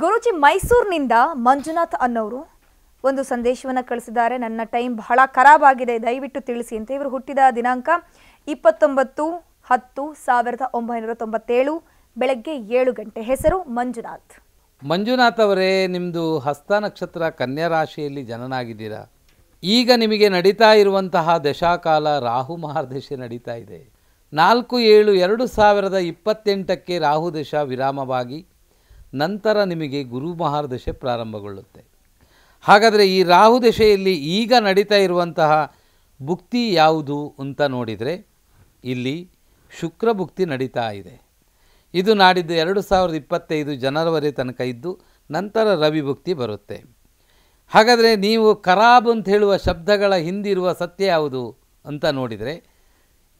ಗುರುಜಿ ಮೈಸೂರಿನಿಂದ ಮಂಜುನಾಥ್ ಅನ್ನೋರು ಒಂದು ಸಂದೇಶವನ್ನು ಕಳಿಸಿದ್ದಾರೆ ನನ್ನ ಟೈಮ್ ಬಹಳ ಖರಾಬ್ ಆಗಿದೆ ದಯವಿಟ್ಟು ತಿಳಿಸಿ ಅಂತ ಇವರು ಹುಟ್ಟಿದ ದಿನಾಂಕ ಇಪ್ಪತ್ತೊಂಬತ್ತು ಹತ್ತು ಸಾವಿರದ ಒಂಬೈನೂರ ತೊಂಬತ್ತೇಳು ಬೆಳಗ್ಗೆ ಏಳು ಗಂಟೆ ಹೆಸರು ಮಂಜುನಾಥ್ ಮಂಜುನಾಥ್ ಅವರೇ ನಿಮ್ಮದು ಹಸ್ತ ನಕ್ಷತ್ರ ಕನ್ಯಾ ರಾಶಿಯಲ್ಲಿ ಜನನಾಗಿದ್ದೀರಾ ಈಗ ನಿಮಗೆ ನಡೀತಾ ಇರುವಂತಹ ದಶಾಕಾಲ ರಾಹು ಮಹಾರ್ದಶೆ ನಡೀತಾ ಇದೆ ನಾಲ್ಕು ಏಳು ಎರಡು ಸಾವಿರದ ಇಪ್ಪತ್ತೆಂಟಕ್ಕೆ ರಾಹು ದಶ ವಿರಾಮವಾಗಿ ನಂತರ ನಿಮಗೆ ಗುರು ಮಹಾರದಶೆ ಪ್ರಾರಂಭಗೊಳ್ಳುತ್ತೆ ಹಾಗಾದರೆ ಈ ರಾಹು ದಶೆಯಲ್ಲಿ ಈಗ ನಡೀತಾ ಇರುವಂತಹ ಭುಕ್ತಿ ಯಾವುದು ಅಂತ ನೋಡಿದರೆ ಇಲ್ಲಿ ಶುಕ್ರ ಭುಕ್ತಿ ನಡೀತಾ ಇದೆ ಇದು ನಾಡಿದ್ದು ಎರಡು ಸಾವಿರದ ಇಪ್ಪತ್ತೈದು ಜನವರಿ ತನಕ ಇದ್ದು ನಂತರ ರವಿ ಭುಕ್ತಿ ಬರುತ್ತೆ ಹಾಗಾದರೆ ನೀವು ಖರಾಬ್ ಅಂತ ಹೇಳುವ ಶಬ್ದಗಳ ಹಿಂದಿರುವ ಸತ್ಯ ಯಾವುದು ಅಂತ ನೋಡಿದರೆ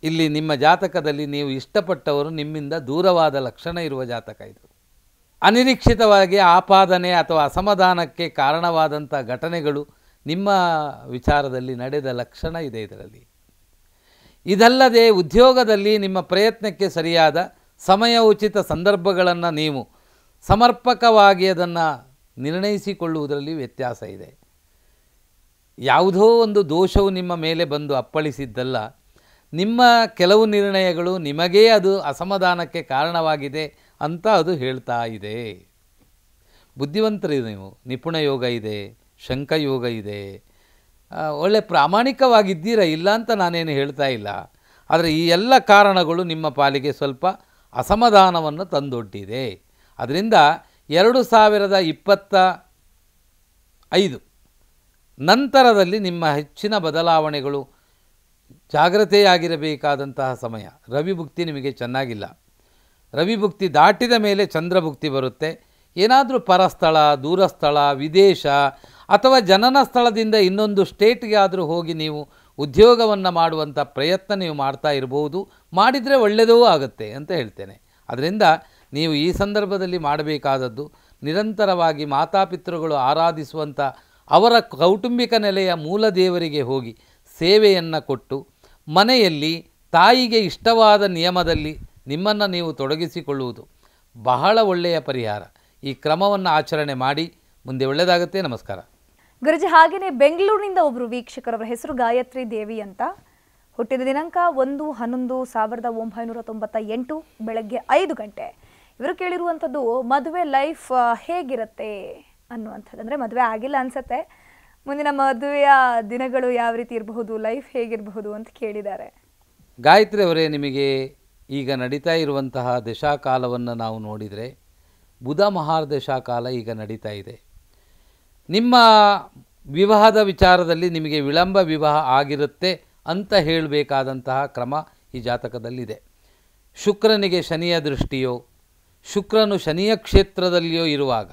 ಇಲ್ಲಿ ನಿಮ್ಮ ಜಾತಕದಲ್ಲಿ ನೀವು ಇಷ್ಟಪಟ್ಟವರು ನಿಮ್ಮಿಂದ ದೂರವಾದ ಲಕ್ಷಣ ಇರುವ ಜಾತಕ ಇದು ಅನಿರೀಕ್ಷಿತವಾಗಿ ಆಪಾದನೆ ಅಥವಾ ಅಸಮಾಧಾನಕ್ಕೆ ಕಾರಣವಾದಂಥ ಘಟನೆಗಳು ನಿಮ್ಮ ವಿಚಾರದಲ್ಲಿ ನಡೆದ ಲಕ್ಷಣ ಇದೆ ಇದರಲ್ಲಿ ಇದಲ್ಲದೆ ಉದ್ಯೋಗದಲ್ಲಿ ನಿಮ್ಮ ಪ್ರಯತ್ನಕ್ಕೆ ಸರಿಯಾದ ಸಮಯ ಉಚಿತ ಸಂದರ್ಭಗಳನ್ನು ನೀವು ಸಮರ್ಪಕವಾಗಿ ಅದನ್ನು ನಿರ್ಣಯಿಸಿಕೊಳ್ಳುವುದರಲ್ಲಿ ವ್ಯತ್ಯಾಸ ಇದೆ ಯಾವುದೋ ಒಂದು ದೋಷವು ನಿಮ್ಮ ಮೇಲೆ ಬಂದು ಅಪ್ಪಳಿಸಿದ್ದಲ್ಲ ನಿಮ್ಮ ಕೆಲವು ನಿರ್ಣಯಗಳು ನಿಮಗೇ ಅದು ಅಸಮಾಧಾನಕ್ಕೆ ಕಾರಣವಾಗಿದೆ ಅಂತ ಅದು ಹೇಳ್ತಾ ಇದೆ ಬುದ್ಧಿವಂತರು ನೀವು ನಿಪುಣ ಯೋಗ ಇದೆ ಯೋಗ ಇದೆ ಒಳ್ಳೆ ಪ್ರಾಮಾಣಿಕವಾಗಿದ್ದೀರ ಇಲ್ಲ ಅಂತ ನಾನೇನು ಹೇಳ್ತಾ ಇಲ್ಲ ಆದರೆ ಈ ಎಲ್ಲ ಕಾರಣಗಳು ನಿಮ್ಮ ಪಾಲಿಗೆ ಸ್ವಲ್ಪ ಅಸಮಾಧಾನವನ್ನು ತಂದೊಡ್ಡಿದೆ ಅದರಿಂದ ಎರಡು ಸಾವಿರದ ಇಪ್ಪತ್ತ ಐದು ನಂತರದಲ್ಲಿ ನಿಮ್ಮ ಹೆಚ್ಚಿನ ಬದಲಾವಣೆಗಳು ಜಾಗ್ರತೆಯಾಗಿರಬೇಕಾದಂತಹ ಸಮಯ ರವಿಭುಕ್ತಿ ನಿಮಗೆ ಚೆನ್ನಾಗಿಲ್ಲ ರವಿಭುಕ್ತಿ ದಾಟಿದ ಮೇಲೆ ಚಂದ್ರಭುಕ್ತಿ ಬರುತ್ತೆ ಏನಾದರೂ ಪರಸ್ಥಳ ದೂರಸ್ಥಳ ವಿದೇಶ ಅಥವಾ ಜನನ ಸ್ಥಳದಿಂದ ಇನ್ನೊಂದು ಸ್ಟೇಟ್ಗೆ ಆದರೂ ಹೋಗಿ ನೀವು ಉದ್ಯೋಗವನ್ನು ಮಾಡುವಂಥ ಪ್ರಯತ್ನ ನೀವು ಮಾಡ್ತಾ ಇರ್ಬೋದು ಮಾಡಿದರೆ ಒಳ್ಳೆಯದೂ ಆಗುತ್ತೆ ಅಂತ ಹೇಳ್ತೇನೆ ಅದರಿಂದ ನೀವು ಈ ಸಂದರ್ಭದಲ್ಲಿ ಮಾಡಬೇಕಾದದ್ದು ನಿರಂತರವಾಗಿ ಮಾತಾಪಿತೃಗಳು ಆರಾಧಿಸುವಂಥ ಅವರ ಕೌಟುಂಬಿಕ ನೆಲೆಯ ಮೂಲ ದೇವರಿಗೆ ಹೋಗಿ ಸೇವೆಯನ್ನು ಕೊಟ್ಟು ಮನೆಯಲ್ಲಿ ತಾಯಿಗೆ ಇಷ್ಟವಾದ ನಿಯಮದಲ್ಲಿ ನಿಮ್ಮನ್ನು ನೀವು ತೊಡಗಿಸಿಕೊಳ್ಳುವುದು ಬಹಳ ಒಳ್ಳೆಯ ಪರಿಹಾರ ಈ ಕ್ರಮವನ್ನು ಆಚರಣೆ ಮಾಡಿ ಮುಂದೆ ಒಳ್ಳೆಯದಾಗುತ್ತೆ ನಮಸ್ಕಾರ ಗುರುಜಿ ಹಾಗೆಯೇ ಬೆಂಗಳೂರಿನಿಂದ ಒಬ್ಬರು ವೀಕ್ಷಕರವರ ಹೆಸರು ಗಾಯತ್ರಿ ದೇವಿ ಅಂತ ಹುಟ್ಟಿದ ದಿನಾಂಕ ಒಂದು ಹನ್ನೊಂದು ಸಾವಿರದ ಒಂಬೈನೂರ ತೊಂಬತ್ತ ಎಂಟು ಬೆಳಗ್ಗೆ ಐದು ಗಂಟೆ ಇವರು ಕೇಳಿರುವಂಥದ್ದು ಮದುವೆ ಲೈಫ್ ಹೇಗಿರುತ್ತೆ ಅನ್ನುವಂಥದ್ದು ಅಂದರೆ ಮದುವೆ ಆಗಿಲ್ಲ ಅನಿಸುತ್ತೆ ಮುಂದಿನ ಮದುವೆಯ ದಿನಗಳು ಯಾವ ರೀತಿ ಇರಬಹುದು ಲೈಫ್ ಹೇಗಿರಬಹುದು ಅಂತ ಕೇಳಿದ್ದಾರೆ ಗಾಯತ್ರಿ ಅವರೇ ನಿಮಗೆ ಈಗ ನಡೀತಾ ಇರುವಂತಹ ದಶಾಕಾಲವನ್ನು ನಾವು ನೋಡಿದರೆ ಬುಧ ಮಹಾರ್ದಶಾಕಾಲ ಈಗ ನಡೀತಾ ಇದೆ ನಿಮ್ಮ ವಿವಾಹದ ವಿಚಾರದಲ್ಲಿ ನಿಮಗೆ ವಿಳಂಬ ವಿವಾಹ ಆಗಿರುತ್ತೆ ಅಂತ ಹೇಳಬೇಕಾದಂತಹ ಕ್ರಮ ಈ ಜಾತಕದಲ್ಲಿದೆ ಶುಕ್ರನಿಗೆ ಶನಿಯ ದೃಷ್ಟಿಯೋ ಶುಕ್ರನು ಶನಿಯ ಕ್ಷೇತ್ರದಲ್ಲಿಯೋ ಇರುವಾಗ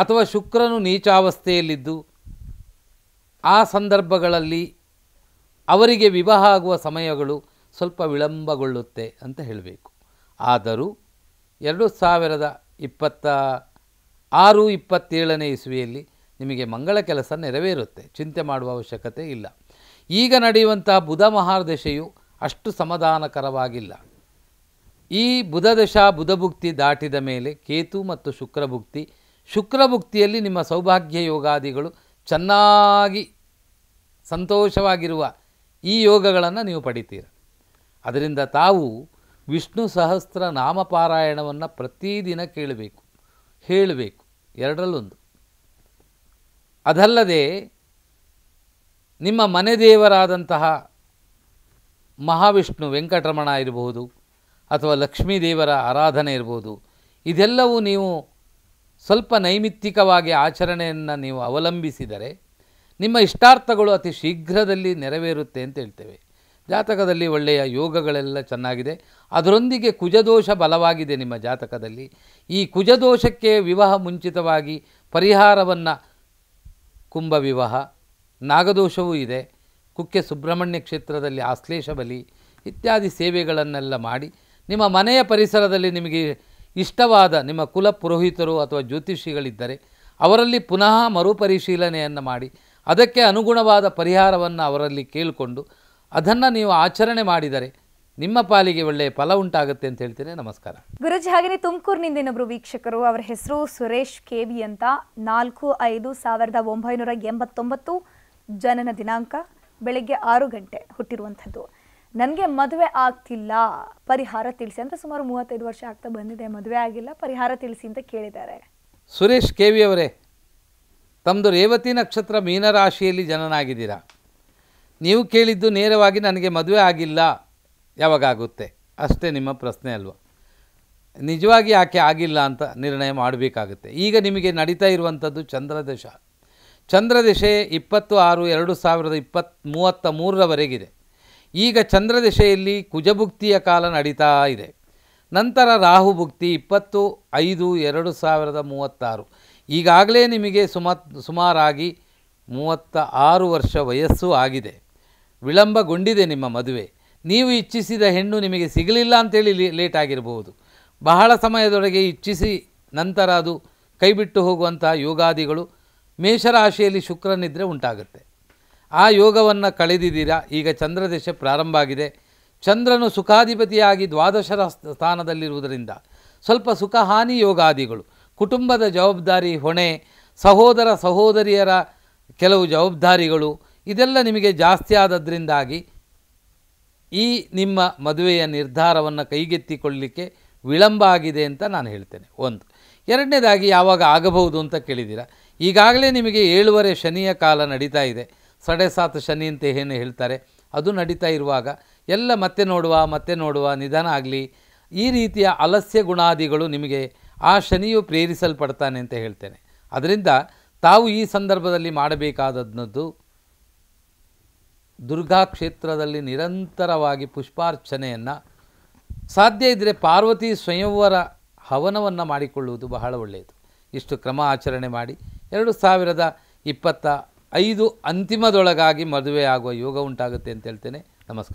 ಅಥವಾ ಶುಕ್ರನು ನೀಚಾವಸ್ಥೆಯಲ್ಲಿದ್ದು ಆ ಸಂದರ್ಭಗಳಲ್ಲಿ ಅವರಿಗೆ ವಿವಾಹ ಆಗುವ ಸಮಯಗಳು ಸ್ವಲ್ಪ ವಿಳಂಬಗೊಳ್ಳುತ್ತೆ ಅಂತ ಹೇಳಬೇಕು ಆದರೂ ಎರಡು ಸಾವಿರದ ಇಪ್ಪತ್ತ ಆರು ಇಪ್ಪತ್ತೇಳನೇ ಇಸುವಿಯಲ್ಲಿ ನಿಮಗೆ ಮಂಗಳ ಕೆಲಸ ನೆರವೇರುತ್ತೆ ಚಿಂತೆ ಮಾಡುವ ಅವಶ್ಯಕತೆ ಇಲ್ಲ ಈಗ ನಡೆಯುವಂಥ ಬುಧ ಮಹಾದಶೆಯು ಅಷ್ಟು ಸಮಾಧಾನಕರವಾಗಿಲ್ಲ ಈ ಬುಧದಶಾ ಬುಧಭುಕ್ತಿ ದಾಟಿದ ಮೇಲೆ ಕೇತು ಮತ್ತು ಶುಕ್ರಭುಕ್ತಿ ಶುಕ್ರಭುಕ್ತಿಯಲ್ಲಿ ನಿಮ್ಮ ಸೌಭಾಗ್ಯ ಯೋಗಾದಿಗಳು ಚೆನ್ನಾಗಿ ಸಂತೋಷವಾಗಿರುವ ಈ ಯೋಗಗಳನ್ನು ನೀವು ಪಡಿತೀರ ಅದರಿಂದ ತಾವು ವಿಷ್ಣು ಸಹಸ್ರ ನಾಮಪಾರಾಯಣವನ್ನು ಪ್ರತಿದಿನ ಕೇಳಬೇಕು ಹೇಳಬೇಕು ಎರಡರಲ್ಲೊಂದು ಅದಲ್ಲದೆ ನಿಮ್ಮ ಮನೆ ದೇವರಾದಂತಹ ಮಹಾವಿಷ್ಣು ವೆಂಕಟರಮಣ ಇರಬಹುದು ಅಥವಾ ಲಕ್ಷ್ಮೀ ದೇವರ ಆರಾಧನೆ ಇರ್ಬೋದು ಇದೆಲ್ಲವೂ ನೀವು ಸ್ವಲ್ಪ ನೈಮಿತ್ತಿಕವಾಗಿ ಆಚರಣೆಯನ್ನು ನೀವು ಅವಲಂಬಿಸಿದರೆ ನಿಮ್ಮ ಇಷ್ಟಾರ್ಥಗಳು ಅತಿ ಶೀಘ್ರದಲ್ಲಿ ನೆರವೇರುತ್ತೆ ಅಂತ ಹೇಳ್ತೇವೆ ಜಾತಕದಲ್ಲಿ ಒಳ್ಳೆಯ ಯೋಗಗಳೆಲ್ಲ ಚೆನ್ನಾಗಿದೆ ಅದರೊಂದಿಗೆ ಕುಜದೋಷ ಬಲವಾಗಿದೆ ನಿಮ್ಮ ಜಾತಕದಲ್ಲಿ ಈ ಕುಜದೋಷಕ್ಕೆ ವಿವಾಹ ಮುಂಚಿತವಾಗಿ ಪರಿಹಾರವನ್ನು ಕುಂಭ ವಿವಾಹ ನಾಗದೋಷವೂ ಇದೆ ಕುಕ್ಕೆ ಸುಬ್ರಹ್ಮಣ್ಯ ಕ್ಷೇತ್ರದಲ್ಲಿ ಆಶ್ಲೇಷ ಬಲಿ ಇತ್ಯಾದಿ ಸೇವೆಗಳನ್ನೆಲ್ಲ ಮಾಡಿ ನಿಮ್ಮ ಮನೆಯ ಪರಿಸರದಲ್ಲಿ ನಿಮಗೆ ಇಷ್ಟವಾದ ನಿಮ್ಮ ಕುಲ ಪುರೋಹಿತರು ಅಥವಾ ಜ್ಯೋತಿಷಿಗಳಿದ್ದರೆ ಅವರಲ್ಲಿ ಪುನಃ ಮರುಪರಿಶೀಲನೆಯನ್ನು ಮಾಡಿ ಅದಕ್ಕೆ ಅನುಗುಣವಾದ ಪರಿಹಾರವನ್ನು ಅವರಲ್ಲಿ ಕೇಳಿಕೊಂಡು ಅದನ್ನು ನೀವು ಆಚರಣೆ ಮಾಡಿದರೆ ನಿಮ್ಮ ಪಾಲಿಗೆ ಒಳ್ಳೆಯ ಫಲ ಉಂಟಾಗುತ್ತೆ ಅಂತ ಹೇಳ್ತೀನಿ ನಮಸ್ಕಾರ ಗುರುಜಿ ಹಾಗೆಯೇ ತುಮಕೂರಿನಿಂದ ಇನ್ನೊಬ್ಬರು ವೀಕ್ಷಕರು ಅವರ ಹೆಸರು ಸುರೇಶ್ ಕೆ ವಿ ಅಂತ ನಾಲ್ಕು ಐದು ಸಾವಿರದ ಒಂಬೈನೂರ ಎಂಬತ್ತೊಂಬತ್ತು ಜನನ ದಿನಾಂಕ ಬೆಳಗ್ಗೆ ಆರು ಗಂಟೆ ಹುಟ್ಟಿರುವಂಥದ್ದು ನನಗೆ ಮದುವೆ ಆಗ್ತಿಲ್ಲ ಪರಿಹಾರ ತಿಳಿಸಿ ಅಂದರೆ ಸುಮಾರು ಮೂವತ್ತೈದು ವರ್ಷ ಆಗ್ತಾ ಬಂದಿದೆ ಮದುವೆ ಆಗಿಲ್ಲ ಪರಿಹಾರ ತಿಳಿಸಿ ಅಂತ ಕೇಳಿದ್ದಾರೆ ಸುರೇಶ್ ಕೆ ವಿ ಅವರೇ ತಮ್ಮದು ರೇವತಿ ನಕ್ಷತ್ರ ಮೀನರಾಶಿಯಲ್ಲಿ ಜನನಾಗಿದ್ದೀರಾ ನೀವು ಕೇಳಿದ್ದು ನೇರವಾಗಿ ನನಗೆ ಮದುವೆ ಆಗಿಲ್ಲ ಯಾವಾಗುತ್ತೆ ಅಷ್ಟೇ ನಿಮ್ಮ ಪ್ರಶ್ನೆ ಅಲ್ವ ನಿಜವಾಗಿ ಯಾಕೆ ಆಗಿಲ್ಲ ಅಂತ ನಿರ್ಣಯ ಮಾಡಬೇಕಾಗುತ್ತೆ ಈಗ ನಿಮಗೆ ನಡೀತಾ ಇರುವಂಥದ್ದು ಚಂದ್ರದಶ ಚಂದ್ರದಶೆ ಇಪ್ಪತ್ತು ಆರು ಎರಡು ಸಾವಿರದ ಇಪ್ಪತ್ ಮೂವತ್ತ ಮೂರರವರೆಗಿದೆ ಈಗ ಚಂದ್ರದಶೆಯಲ್ಲಿ ಕುಜಭುಕ್ತಿಯ ಕಾಲ ನಡೀತಾ ಇದೆ ನಂತರ ರಾಹುಭುಕ್ತಿ ಇಪ್ಪತ್ತು ಐದು ಎರಡು ಸಾವಿರದ ಮೂವತ್ತಾರು ಈಗಾಗಲೇ ನಿಮಗೆ ಸುಮ ಸುಮಾರಾಗಿ ಮೂವತ್ತ ಆರು ವರ್ಷ ವಯಸ್ಸು ಆಗಿದೆ ವಿಳಂಬಗೊಂಡಿದೆ ನಿಮ್ಮ ಮದುವೆ ನೀವು ಇಚ್ಛಿಸಿದ ಹೆಣ್ಣು ನಿಮಗೆ ಸಿಗಲಿಲ್ಲ ಅಂತೇಳಿ ಲೇಟ್ ಆಗಿರಬಹುದು ಬಹಳ ಸಮಯದೊಳಗೆ ಇಚ್ಛಿಸಿ ನಂತರ ಅದು ಕೈಬಿಟ್ಟು ಹೋಗುವಂತಹ ಯೋಗಾದಿಗಳು ಮೇಷರಾಶಿಯಲ್ಲಿ ಶುಕ್ರನಿದ್ರೆ ಉಂಟಾಗುತ್ತೆ ಆ ಯೋಗವನ್ನು ಕಳೆದಿದ್ದೀರಾ ಈಗ ಚಂದ್ರದಶೆ ಪ್ರಾರಂಭ ಆಗಿದೆ ಚಂದ್ರನು ಸುಖಾಧಿಪತಿಯಾಗಿ ದ್ವಾದಶರ ಸ್ಥಾನದಲ್ಲಿರುವುದರಿಂದ ಸ್ವಲ್ಪ ಸುಖಹಾನಿ ಯೋಗಾದಿಗಳು ಕುಟುಂಬದ ಜವಾಬ್ದಾರಿ ಹೊಣೆ ಸಹೋದರ ಸಹೋದರಿಯರ ಕೆಲವು ಜವಾಬ್ದಾರಿಗಳು ಇದೆಲ್ಲ ನಿಮಗೆ ಜಾಸ್ತಿ ಆದದ್ರಿಂದಾಗಿ ಈ ನಿಮ್ಮ ಮದುವೆಯ ನಿರ್ಧಾರವನ್ನು ಕೈಗೆತ್ತಿಕೊಳ್ಳಲಿಕ್ಕೆ ವಿಳಂಬ ಆಗಿದೆ ಅಂತ ನಾನು ಹೇಳ್ತೇನೆ ಒಂದು ಎರಡನೇದಾಗಿ ಯಾವಾಗ ಆಗಬಹುದು ಅಂತ ಕೇಳಿದ್ದೀರಾ ಈಗಾಗಲೇ ನಿಮಗೆ ಏಳುವರೆ ಶನಿಯ ಕಾಲ ನಡೀತಾ ಇದೆ ಸಡೆ ಸಾತ್ ಶನಿ ಅಂತ ಏನು ಹೇಳ್ತಾರೆ ಅದು ನಡೀತಾ ಇರುವಾಗ ಎಲ್ಲ ಮತ್ತೆ ನೋಡುವ ಮತ್ತೆ ನೋಡುವ ನಿಧಾನ ಆಗಲಿ ಈ ರೀತಿಯ ಅಲಸ್ಯ ಗುಣಾದಿಗಳು ನಿಮಗೆ ಆ ಶನಿಯು ಪ್ರೇರಿಸಲ್ಪಡ್ತಾನೆ ಅಂತ ಹೇಳ್ತೇನೆ ಅದರಿಂದ ತಾವು ಈ ಸಂದರ್ಭದಲ್ಲಿ ಮಾಡಬೇಕಾದದ್ದು ದುರ್ಗಾ ಕ್ಷೇತ್ರದಲ್ಲಿ ನಿರಂತರವಾಗಿ ಪುಷ್ಪಾರ್ಚನೆಯನ್ನು ಸಾಧ್ಯ ಇದ್ದರೆ ಪಾರ್ವತಿ ಸ್ವಯಂವರ ಹವನವನ್ನು ಮಾಡಿಕೊಳ್ಳುವುದು ಬಹಳ ಒಳ್ಳೆಯದು ಇಷ್ಟು ಕ್ರಮ ಆಚರಣೆ ಮಾಡಿ ಎರಡು ಸಾವಿರದ ಇಪ್ಪತ್ತ ಐದು ಅಂತಿಮದೊಳಗಾಗಿ ಮದುವೆಯಾಗುವ ಆಗುವ ಯೋಗ ಉಂಟಾಗುತ್ತೆ ಅಂತ ಹೇಳ್ತೇನೆ ನಮಸ್ಕಾರ